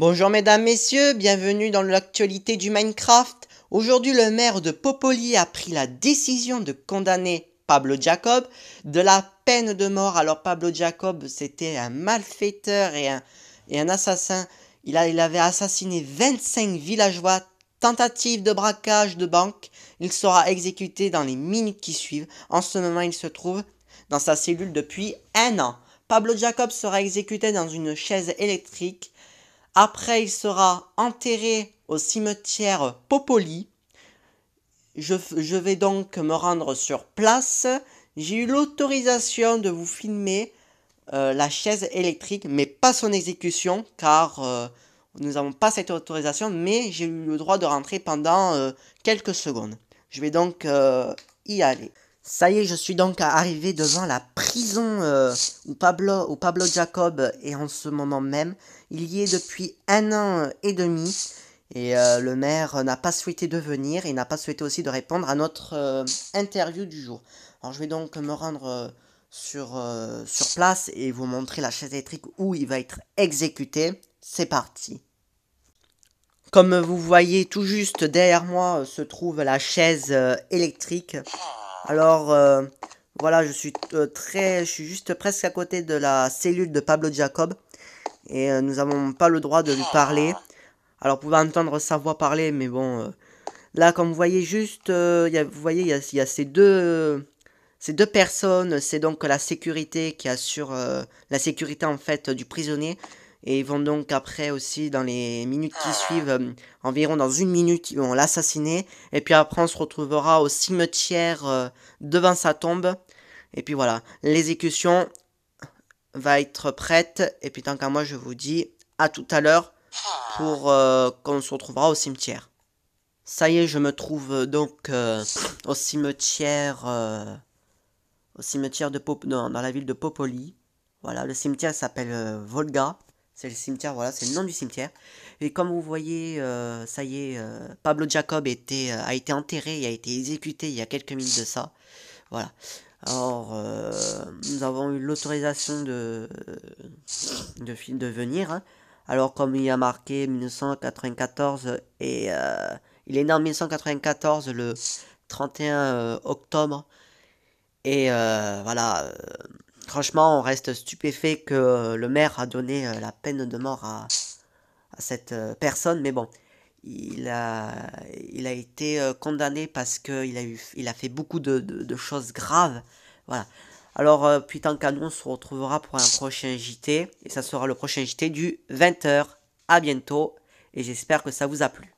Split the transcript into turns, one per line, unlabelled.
Bonjour mesdames, messieurs, bienvenue dans l'actualité du Minecraft. Aujourd'hui le maire de Popoli a pris la décision de condamner Pablo Jacob de la peine de mort. Alors Pablo Jacob c'était un malfaiteur et un, assassin. Il, il avait assassiné 25 villageois tentative de braquage de banque. Il sera exécuté dans les minutes qui suivent. En ce moment, il se trouve dans sa cellule depuis un an. Pablo Jacob sera exécuté dans une chaise électrique. Après, il sera enterré au cimetière Popoli. Je, vais donc me rendre sur place. J'ai eu l'autorisation de vous filmer euh, la chaise électrique, mais pas son exécution, car euh, nous n'avons pas cette autorisation, mais j'ai eu le droit de rentrer pendant euh, quelques secondes. Je vais donc y aller. Ça y est, je suis donc arrivé devant la prison euh, où, Pablo, Pablo Jacob est en ce moment même. Il y est depuis un an et demi. Et euh, le maire n'a pas souhaité de venir et n'a pas souhaité aussi de répondre à notre euh, interview du jour. Alors je vais donc me rendre sur, sur place et vous montrer la chaise électrique où il va être exécuté. C'est parti. Comme vous voyez tout juste derrière moi se trouve la chaise électrique. Alors euh, voilà, je suis euh, très, je suis juste presque à côté de la cellule de Pablo Jacob et euh, nous n'avons pas le droit de lui parler. Alors vous pouvez entendre sa voix parler, mais bon, là comme vous voyez juste, vous voyez, il y, y a, ces deux, ces deux personnes, c'est donc la sécurité qui assure la sécurité en fait du prisonnier et ils vont donc après aussi, dans les minutes qui ah. suivent, euh, environ dans une minute, ils vont l'assassiner. Et puis après, on se retrouvera au cimetière euh, devant sa tombe. Et puis voilà, l'exécution va être prête. Et puis tant qu'à moi, je vous dis à tout à l'heure ah. pour euh, qu'on se retrouvera au cimetière. Ça y est, je me trouve donc au cimetière, au cimetière de Pop, dans la ville de Popoli. Voilà, le cimetière s'appelle Volga. C'est le cimetière, voilà, c'est le nom du cimetière. Et comme vous voyez, euh, ça y est, euh, Pablo Jacob était, euh, a été enterré et a été exécuté il y a quelques minutes de ça. Voilà. Alors, nous avons eu l'autorisation de, de, venir. Hein. Alors, comme il y a marqué 1994 et il est né en 1994 le 31 octobre. Et voilà, Franchement, on reste stupéfait que euh, le maire a donné euh, la peine de mort à, cette euh, personne, mais bon, il a, il a été condamné parce qu'il a, il a fait beaucoup de, choses graves. Voilà. Alors, puis tant qu'à nous, on se retrouvera pour un prochain JT, et ça sera le prochain JT du 20h. À bientôt, et j'espère que ça vous a plu.